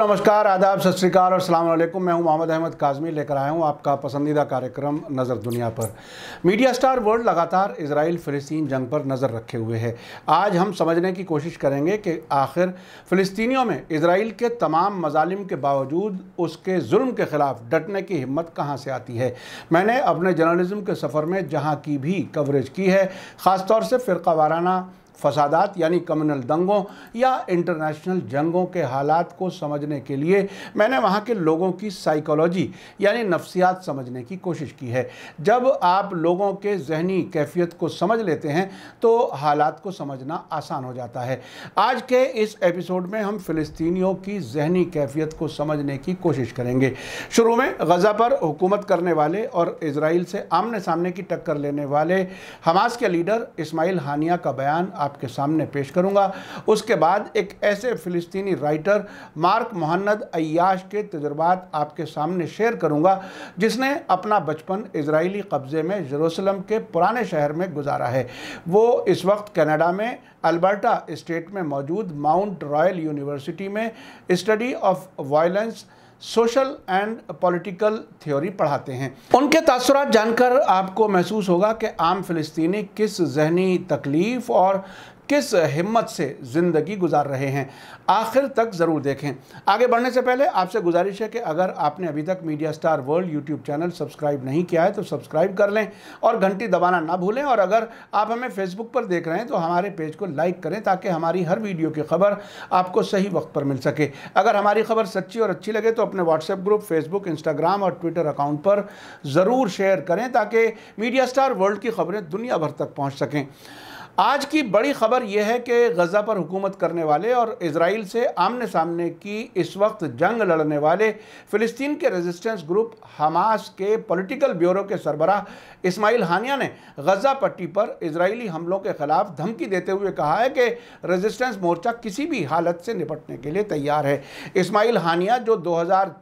नमस्कार आदाब सत श्रीकाल और सलाम वालेकुम मैं हूं मोहम्मद अहमद काजमी लेकर आया हूं आपका पसंदीदा कार्यक्रम नज़र दुनिया पर मीडिया स्टार वर्ल्ड लगातार इसराइल फ़लस्तीन जंग पर नज़र रखे हुए है आज हम समझने की कोशिश करेंगे कि आखिर फ़लस्तीनियों में इसराइल के तमाम मजालिम के बावजूद उसके जुल्म के ख़िलाफ़ डटने की हिम्मत कहाँ से आती है मैंने अपने जर्नलिज़म के सफ़र में जहाँ की भी कवरेज की है ख़ासतौर से फ़िरका वाराना फसादात यानी कम्युनल दंगों या इंटरनेशनल जंगों के हालात को समझने के लिए मैंने वहाँ के लोगों की साइकोलॉजी यानी नफ्सियात समझने की कोशिश की है जब आप लोगों के जहनी कैफियत को समझ लेते हैं तो हालात को समझना आसान हो जाता है आज के इस एपिसोड में हम फ़िलिस्तीनियों की जहनी कैफियत को समझने की कोशिश करेंगे शुरू में गज़ा पर हुकूमत करने वाले और इसराइल से आमने सामने की टक्कर लेने वाले हमास के लीडर इसमाइल हानिया का बयान आप आपके सामने पेश करूँगा उसके बाद एक ऐसे फ़िलिस्तीनी राइटर मार्क मोहन्नद अयाश के तजुर्बात आपके सामने शेयर करूँगा जिसने अपना बचपन इसराइली कब्ज़े में जरूसलम के पुराने शहर में गुजारा है वो इस वक्त कनाडा में अल्बर्टा स्टेट में मौजूद माउंट रॉयल यूनिवर्सिटी में study of violence social and political theory पढ़ाते हैं उनके तासरात जानकर आपको महसूस होगा कि आम फिलिस्तीनी किस जहनी तकलीफ़ और किस हिम्मत से ज़िंदगी गुजार रहे हैं आखिर तक ज़रूर देखें आगे बढ़ने से पहले आपसे गुजारिश है कि अगर आपने अभी तक media star world YouTube channel subscribe नहीं किया है तो सब्सक्राइब कर लें और घंटी दबाना ना भूलें और अगर आप हमें फेसबुक पर देख रहे हैं तो हमारे पेज को लाइक करें ताकि हमारी हर वीडियो की खबर आपको सही वक्त पर मिल सके अगर हमारी खबर सच्ची और अच्छी लगे तो अपने व्हाट्सएप ग्रुप फेसबुक इंस्टाग्राम और ट्विटर अकाउंट पर ज़रूर शेयर करें ताकि मीडिया स्टार वर्ल्ड की खबरें दुनिया भर तक पहुँच सकें आज की बड़ी खबर यह है कि गज़ा पर हुकूमत करने वाले और इसराइल से आमने सामने की इस वक्त जंग लड़ने वाले फ़िलिस्तीन के रेजिस्टेंस ग्रुप हमास के पॉलिटिकल ब्यूरो के सरबराह इस्माइल हानिया ने गज़ा पट्टी पर इसराइली हमलों के ख़िलाफ़ धमकी देते हुए कहा है कि रेजिस्टेंस मोर्चा किसी भी हालत से निपटने के लिए तैयार है इस्माइल हानिया जो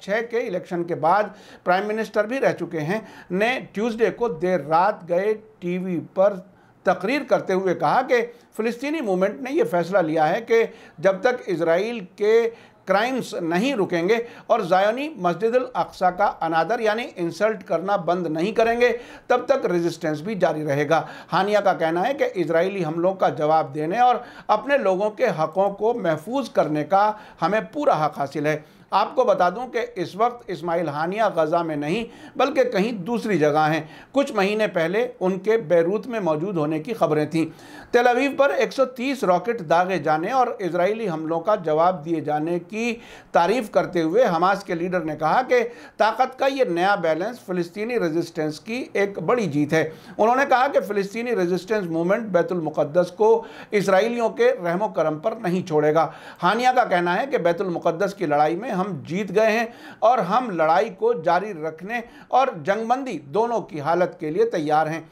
छः के इलेक्शन के बाद प्राइम मिनिस्टर भी रह चुके हैं ने ट्यूज़डे को देर रात गए वी पर तकरीर करते हुए कहा कि फ़लस्तनी मूवमेंट ने यह फ़ैसला लिया है कि जब तक इसराइल के क्राइम्स नहीं रुकेंगे और जायोनी मस्जिद अक्सा का अनादर यानी इंसल्ट करना बंद नहीं करेंगे तब तक रेजिस्टेंस भी जारी रहेगा हानिया का कहना है कि इसराइली हमलों का जवाब देने और अपने लोगों के हक़ों को महफूज करने का हमें पूरा हक हासिल है आपको बता दूं कि इस वक्त इस्माइल हानिया गज़ा में नहीं बल्कि कहीं दूसरी जगह हैं कुछ महीने पहले उनके बैरूत में मौजूद होने की खबरें थीं तेलवीव पर 130 रॉकेट दागे जाने और इसराइली हमलों का जवाब दिए जाने की तारीफ़ करते हुए हमास के लीडर ने कहा कि ताकत का ये नया बैलेंस फ़लस्तनी रजिस्टेंस की एक बड़ी जीत है उन्होंने कहा कि फ़लस्तनी रजिस्टेंस मूवमेंट बैतुलमक़दस को इसराइलियों के रहमो करम पर नहीं छोड़ेगा हानिया का कहना है कि बैतुलमक़दस की लड़ाई में हम जीत गए हैं और हम लड़ाई को जारी रखने और जंगबंदी दोनों की हालत के लिए तैयार हैं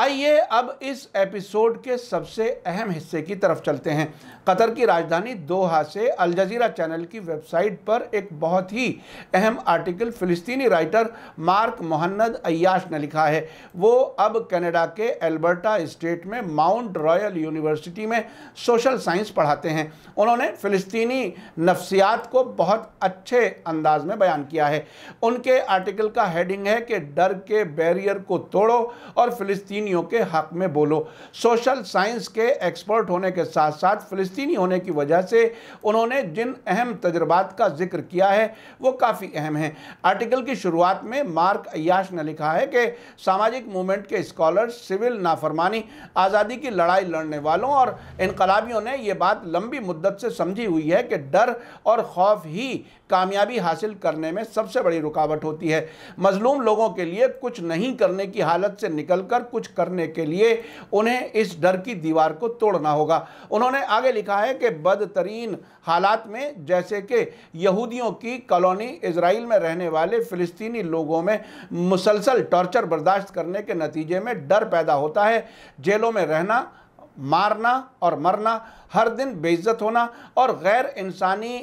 आइए अब इस एपिसोड के सबसे अहम हिस्से की तरफ चलते हैं कतर की राजधानी दोहा से अल जजीरा चैनल की वेबसाइट पर एक बहुत ही अहम आर्टिकल फ़िलिस्तीनी राइटर मार्क मोहन्नद अयाश ने लिखा है वो अब कनाडा के एल्बर्टा स्टेट में माउंट रॉयल यूनिवर्सिटी में सोशल साइंस पढ़ाते हैं उन्होंने फ़िलिस्तीनी नफ्सियात को बहुत अच्छे अंदाज में बयान किया है उनके आर्टिकल का हेडिंग है कि डर के बैरियर को तोड़ो और फ़िलिस्तीनियों के हक़ में बोलो सोशल साइंस के एक्सपर्ट होने के साथ साथ फ़िलिस्तीन फिलिस्तीनी होने की वजह से उन्होंने जिन अहम तजर्बात का जिक्र किया है वो काफ़ी अहम है आर्टिकल की शुरुआत में मार्क अयाश ने लिखा है कि सामाजिक मूवमेंट के स्कॉलर सिविल नाफरमानी आज़ादी की लड़ाई लड़ने वालों और इनकलाबियों ने यह बात लंबी मुद्दत से समझी हुई है कि डर और खौफ ही कामयाबी हासिल करने में सबसे बड़ी रुकावट होती है मजलूम लोगों के लिए कुछ नहीं करने की हालत से निकलकर कुछ करने के लिए उन्हें इस डर की दीवार को तोड़ना होगा उन्होंने आगे लिखा है कि बदतरीन हालात में जैसे कि यहूदियों की कॉलोनी इसराइल में रहने वाले फ़िलिस्तीनी लोगों में मुसलसल टॉर्चर बर्दाश्त करने के नतीजे में डर पैदा होता है जेलों में रहना मारना और मरना हर दिन बेइज्जत होना और गैर इंसानी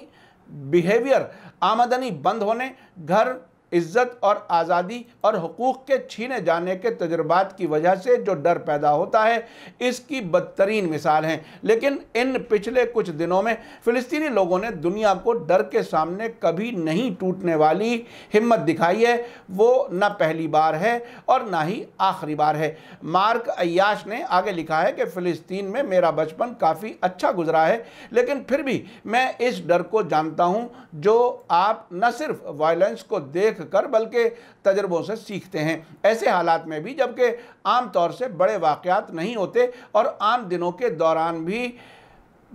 बिहेवियर आमदनी बंद होने घर इज़्ज़त और आज़ादी और हकूक़ के छीने जाने के तजर्बात की वजह से जो डर पैदा होता है इसकी बदतरीन मिसाल हैं लेकिन इन पिछले कुछ दिनों में फ़िलिस्तीनी लोगों ने दुनिया को डर के सामने कभी नहीं टूटने वाली हिम्मत दिखाई है वो न पहली बार है और ना ही आखिरी बार है मार्क अयाश ने आगे लिखा है कि फ़िलिस्तीन में मेरा बचपन काफ़ी अच्छा गुजरा है लेकिन फिर भी मैं इस डर को जानता हूँ जो आप न सिर्फ वायलेंस को देख देख कर बल्कि तजर्बों से सीखते हैं ऐसे हालात में भी जबकि आम तौर से बड़े वाक़ नहीं होते और आम दिनों के दौरान भी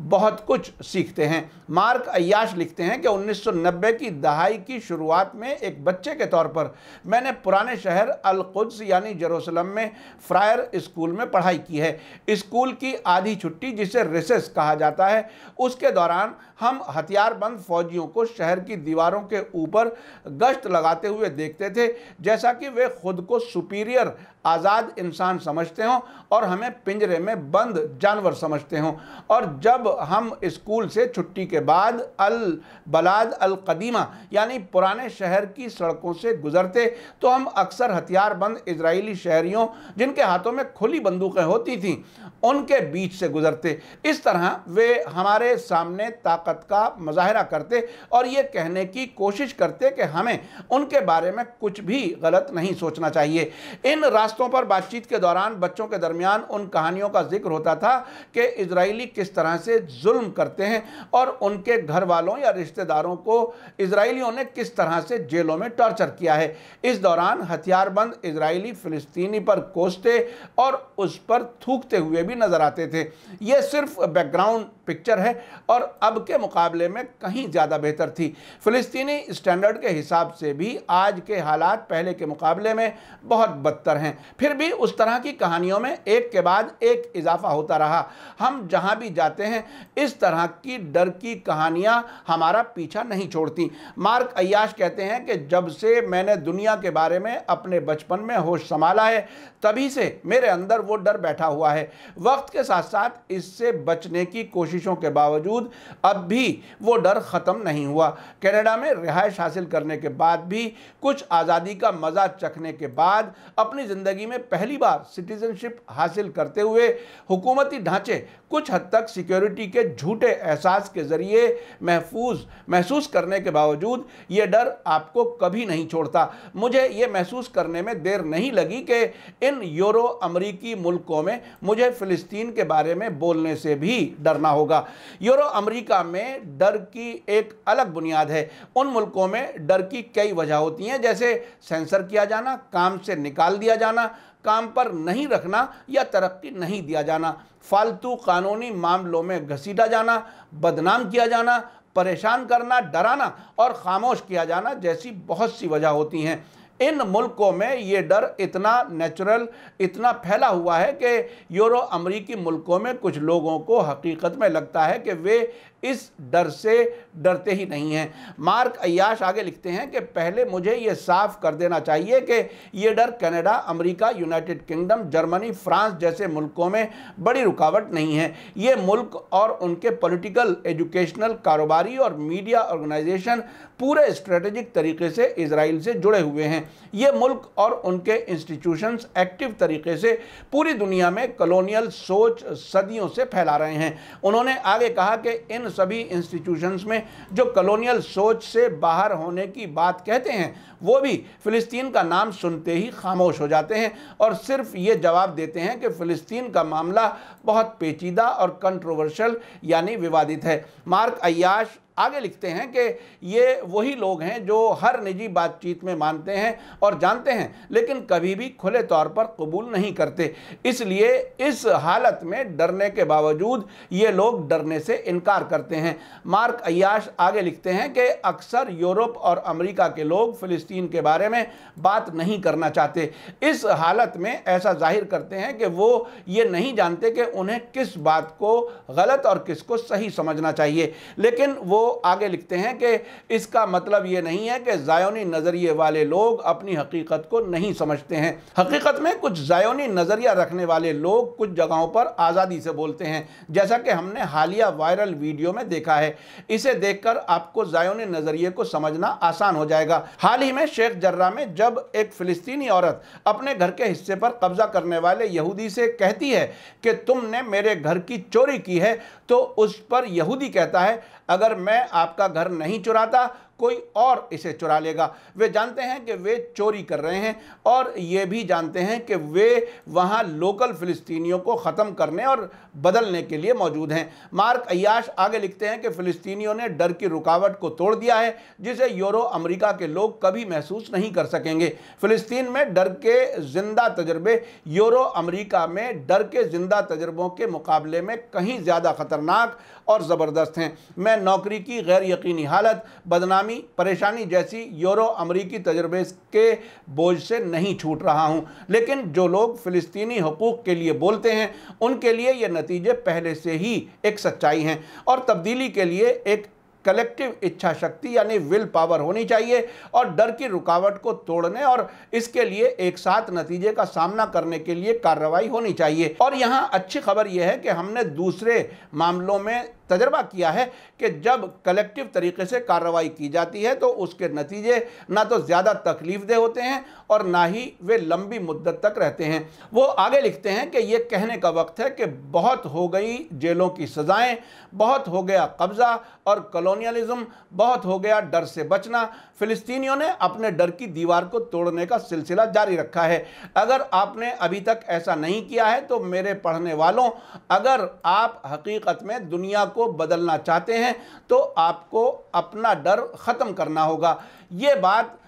बहुत कुछ सीखते हैं मार्क अयाश लिखते हैं कि 1990 की दहाई की शुरुआत में एक बच्चे के तौर पर मैंने पुराने शहर अलकुद्स यानी जरूसलम में फ्रायर स्कूल में पढ़ाई की है स्कूल की आधी छुट्टी जिसे रिसेस कहा जाता है उसके दौरान हम हथियारबंद फौजियों को शहर की दीवारों के ऊपर गश्त लगाते हुए देखते थे जैसा कि वे खुद को सुपीरियर आज़ाद इंसान समझते हों और हमें पिंजरे में बंद जानवर समझते हों और जब जब हम स्कूल से छुट्टी के बाद अल बलाद अल कदीमा यानी पुराने शहर की सड़कों से गुज़रते तो हम अक्सर हथियारबंद इसराइली शहरियों जिनके हाथों में खुली बंदूकें होती थीं उनके बीच से गुज़रते इस तरह वे हमारे सामने ताकत का मुजाहरा करते और ये कहने की कोशिश करते कि हमें उनके बारे में कुछ भी गलत नहीं सोचना चाहिए इन रास्तों पर बातचीत के दौरान बच्चों के दरमियान उन कहानियों का जिक्र होता था कि इसराइली किस तरह से से जुल्म करते हैं और उनके घर वालों या रिश्तेदारों को इसराइलियों ने किस तरह से जेलों में टॉर्चर किया है इस दौरान हथियारबंद इसराइली फ़िलिस्तीनी पर कोसते और उस पर थूकते हुए भी नज़र आते थे यह सिर्फ बैकग्राउंड पिक्चर है और अब के मुकाबले में कहीं ज़्यादा बेहतर थी फ़िलिस्तीनी स्टैंडर्ड के हिसाब से भी आज के हालात पहले के मुकाबले में बहुत बदतर हैं फिर भी उस तरह की कहानियों में एक के बाद एक इजाफा होता रहा हम जहां भी जाते हैं इस तरह की डर की कहानियां हमारा पीछा नहीं छोड़ती मार्क अयाश कहते हैं कि जब से मैंने दुनिया के बारे में अपने बचपन में होश संभाला है तभी से मेरे अंदर वो डर बैठा हुआ है वक्त के साथ साथ इससे बचने की कोशिशों के बावजूद अब भी वो डर ख़त्म नहीं हुआ कनाडा में रिहायश हासिल करने के बाद भी कुछ आज़ादी का मज़ा चखने के बाद अपनी ज़िंदगी में पहली बार सिटीज़नशिप हासिल करते हुए हुकूमती ढांचे कुछ हद तक सिक्योरिटी सिक्योरिटी के झूठे एहसास के ज़रिए महफूज महसूस करने के बावजूद ये डर आपको कभी नहीं छोड़ता मुझे ये महसूस करने में देर नहीं लगी कि इन यूरो अमरीकी मुल्कों में मुझे फ़िलिस्तीन के बारे में बोलने से भी डरना होगा यूरो अमरीका में डर की एक अलग बुनियाद है उन मुल्कों में डर की कई वजह होती हैं जैसे सेंसर किया जाना काम से निकाल दिया जाना काम पर नहीं रखना या तरक्की नहीं दिया जाना फालतू कानूनी मामलों में घसीटा जाना बदनाम किया जाना परेशान करना डराना और खामोश किया जाना जैसी बहुत सी वजह होती हैं इन मुल्कों में ये डर इतना नेचुरल इतना फैला हुआ है कि यूरो अमरीकी मुल्कों में कुछ लोगों को हकीकत में लगता है कि वे इस डर से डरते ही नहीं हैं मार्क अयाश आगे लिखते हैं कि पहले मुझे ये साफ कर देना चाहिए कि ये डर Canada America United Kingdom Germany France जैसे मुल्कों में बड़ी रुकावट नहीं है ये मुल्क और उनके पॉलिटिकल एजुकेशनल कारोबारी और मीडिया ऑर्गेनाइजेशन पूरे स्ट्रेटेजिक तरीके से इसराइल से जुड़े हुए हैं ये मुल्क और उनके इंस्टीट्यूशन एक्टिव तरीके से पूरी दुनिया में कॉलोनियल सोच सदियों से फैला रहे हैं उन्होंने आगे कहा कि इन सभी इंस्टीट्यूशंस में जो कलोनियल सोच से बाहर होने की बात कहते हैं वो भी फ़िलिस्तीन का नाम सुनते ही खामोश हो जाते हैं और सिर्फ ये जवाब देते हैं कि फ़िलिस्तीन का मामला बहुत पेचीदा और कंट्रोवर्शल यानी विवादित है मार्क अयाश आगे लिखते हैं कि ये वही लोग हैं जो हर निजी बातचीत में मानते हैं और जानते हैं लेकिन कभी भी खुले तौर पर कबूल नहीं करते इसलिए इस हालत में डरने के बावजूद ये लोग डरने से इनकार करते हैं मार्क अयाश आगे लिखते हैं कि अक्सर यूरोप और अमेरिका के लोग फ़िलिस्तीन के बारे में बात नहीं करना चाहते इस हालत में ऐसा जाहिर करते हैं कि वो ये नहीं जानते कि उन्हें किस बात को गलत और किस सही समझना चाहिए लेकिन वो आगे लिखते हैं कि इसका मतलब ये नहीं है कि ज़ायोनी नज़रिए वाले लोग अपनी हकीकत को नहीं समझते हैं हकीकत में कुछ ज़ायोनी नज़रिया रखने वाले लोग कुछ जगहों पर आज़ादी से बोलते हैं जैसा कि हमने हालिया वायरल वीडियो में देखा है इसे देखकर आपको ज़ायोनी नज़रिए को समझना आसान हो जाएगा हाल ही में शेख जर्रा में जब एक फ़िलिस्तीनी औरत अपने घर के हिस्से पर कब्ज़ा करने वाले यहूदी से कहती है कि तुमने मेरे घर की चोरी की है तो उस पर यहूदी कहता है अगर मैं आपका घर नहीं चुराता कोई और इसे चुरा लेगा वे जानते हैं कि वे चोरी कर रहे हैं और ये भी जानते हैं कि वे वहाँ लोकल फ़िलिस्तीनियों को ख़त्म करने और बदलने के लिए मौजूद हैं मार्क अयाश आगे लिखते हैं कि फ़िलिस्तीनियों ने डर की रुकावट को तोड़ दिया है जिसे यूरो अमरीका के लोग कभी महसूस नहीं कर सकेंगे फ़िलिस्तीन में डर के ज़िंदा तजर्बे यूरो अमरीका में डर के ज़िंदा तजर्बों के मुकाबले में कहीं ज़्यादा ख़तरनाक और ज़बरदस्त हैं मैं नौकरी की गैर यकीनी हालत बदनाम परेशानी परेशानी जैसी यूरो अमरीकी तजर्बे के बोझ से नहीं छूट रहा हूँ लेकिन जो लोग फ़िलिस्तीनी हकूक़ के लिए बोलते हैं उनके लिए ये नतीजे पहले से ही एक सच्चाई हैं और तब्दीली के लिए एक कलेक्टिव इच्छा शक्ति यानी विल पावर होनी चाहिए और डर की रुकावट को तोड़ने और इसके लिए एक साथ नतीजे का सामना करने के लिए कार्रवाई होनी चाहिए और यहाँ अच्छी खबर यह है कि हमने दूसरे मामलों में तजर्बा किया है कि जब कलेक्टिव तरीके से कार्रवाई की जाती है तो उसके नतीजे ना तो ज़्यादा तकलीफ दे होते हैं और ना ही वे लंबी मुद्दत तक रहते हैं वो आगे लिखते हैं कि ये कहने का वक्त है कि बहुत हो गई जेलों की सजाएं बहुत हो गया कब्ज़ा और कलोनियलिज्म बहुत हो गया डर से बचना फ़िलिस्तीनियों ने अपने डर की दीवार को तोड़ने का सिलसिला जारी रखा है अगर आपने अभी तक ऐसा नहीं किया है तो मेरे पढ़ने वालों अगर आप हकीकत में दुनिया को बदलना चाहते हैं तो आपको अपना डर ख़त्म करना होगा ये बात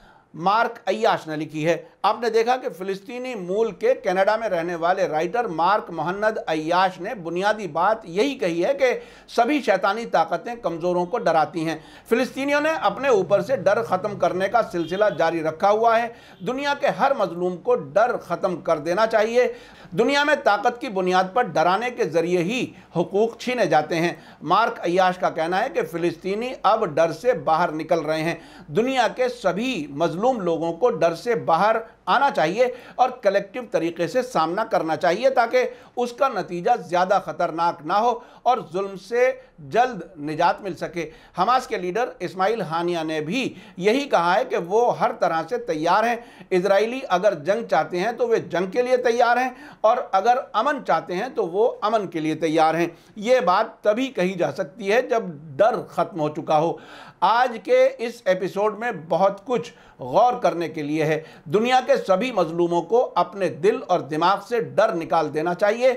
मार्क अयाश ने लिखी है आपने देखा कि फिलिस्तीनी मूल के कनाडा में रहने वाले राइटर मार्क मोहन्नद अयाश ने बुनियादी बात यही कही है कि सभी शैतानी ताकतें कमज़ोरों को डराती हैं फिलिस्तीनियों ने अपने ऊपर से डर ख़त्म करने का सिलसिला जारी रखा हुआ है दुनिया के हर मजलूम को डर ख़त्म कर देना चाहिए दुनिया में ताकत की बुनियाद पर डराने के ज़रिए ही हकूक़ छीने जाते हैं मार्क अयाश का कहना है कि फ़िलिस्तीनी अब डर से बाहर निकल रहे हैं दुनिया के सभी मजलूम लोगों को डर से बाहर आना चाहिए और कलेक्टिव तरीके से सामना करना चाहिए ताकि उसका नतीजा ज़्यादा ख़तरनाक ना हो और जुल्म से जल्द निजात मिल सके हमास के लीडर इस्माइल हानिया ने भी यही कहा है कि वो हर तरह से तैयार हैं इसराइली अगर जंग चाहते हैं तो वे जंग के लिए तैयार हैं और अगर अमन चाहते हैं तो वो अमन के लिए तैयार हैं ये बात तभी कही जा सकती है जब डर ख़त्म हो चुका हो आज के इस एपिसोड में बहुत कुछ गौर करने के लिए है दुनिया के सभी मजलूमों को अपने दिल और दिमाग से डर निकाल देना चाहिए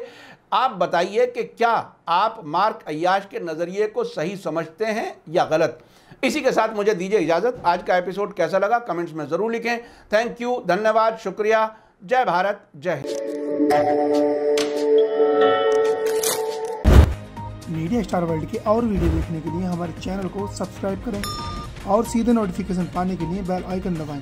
आप बताइए कि क्या आप मार्क अयाश के नज़रिए को सही समझते हैं या गलत इसी के साथ मुझे दीजिए इजाज़त आज का एपिसोड कैसा लगा कमेंट्स में ज़रूर लिखें थैंक यू धन्यवाद शुक्रिया जय भारत जय हिंद मीडिया स्टार वर्ल्ड के और वीडियो देखने के लिए हमारे चैनल को सब्सक्राइब करें और सीधे नोटिफिकेशन पाने के लिए बेल आइकन दबाएं।